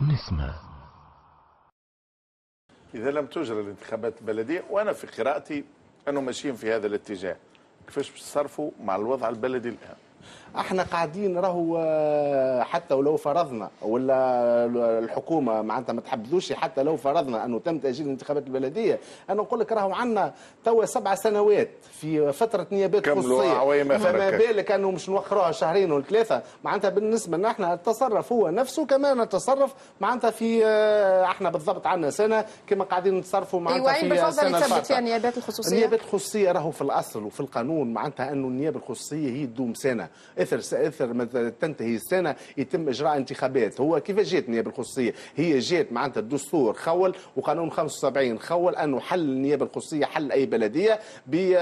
نسمع إذا لم تجرى الانتخابات البلدية وأنا في قراءتي أنه ماشيين في هذا الاتجاه كيفاش بتصرفوا مع الوضع البلدي الآن احنا قاعدين راهو آه، حتى ولو فرضنا ولا الحكومه معناتها ما تحبذوش حتى لو فرضنا انه تم تاجيل الانتخابات البلديه انا نقول لك راهو عندنا توا سبع سنوات في فتره نيابات خصوصيه ما بالك انه مش نوخروها شهرين ولا ثلاثه معناتها بالنسبه لنا احنا التصرف هو نفسه كما نتصرف معناتها في آه، احنا بالضبط عندنا سنه كما قاعدين نتصرفوا معناتها أيوة، في بالفضل ثبت فيها النيابات الخصوصيه النيابات الخصوصيه راهو في الاصل وفي القانون معناتها انه النيابه الخصوصيه هي تدوم سنه اثر اثر ما تنتهي السنه يتم اجراء انتخابات هو كيف جات النيابه الخصوصيه هي جات معناتها الدستور خول وقانون 75 خول انه حل النيابه الخصوصيه حل اي بلديه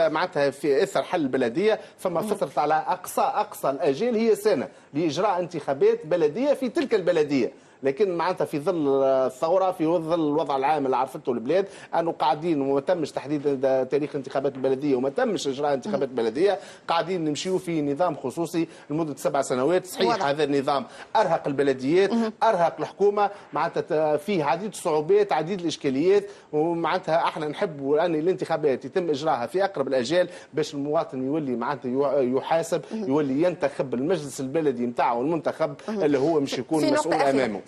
معناتها في اثر حل البلديه فما فتره على اقصى اقصى الاجيال هي سنه لاجراء انتخابات بلديه في تلك البلديه لكن معناتها في ظل الثوره في ظل الوضع العام اللي عرفته البلاد انه قاعدين وما تمش تحديد تاريخ انتخابات البلديه وما تمش اجراء انتخابات بلديه قاعدين نمشيو في نظام خصوصي لمده سبع سنوات صحيح هذا النظام ارهق البلديات ارهق الحكومه معناتها فيه عديد الصعوبات عديد الاشكاليات ومعناتها احنا نحبوا ان الانتخابات يتم إجراءها في اقرب الاجال باش المواطن يولي معناتها يحاسب يولي ينتخب المجلس البلدي نتاعو المنتخب اللي هو مش يكون مسؤول امامه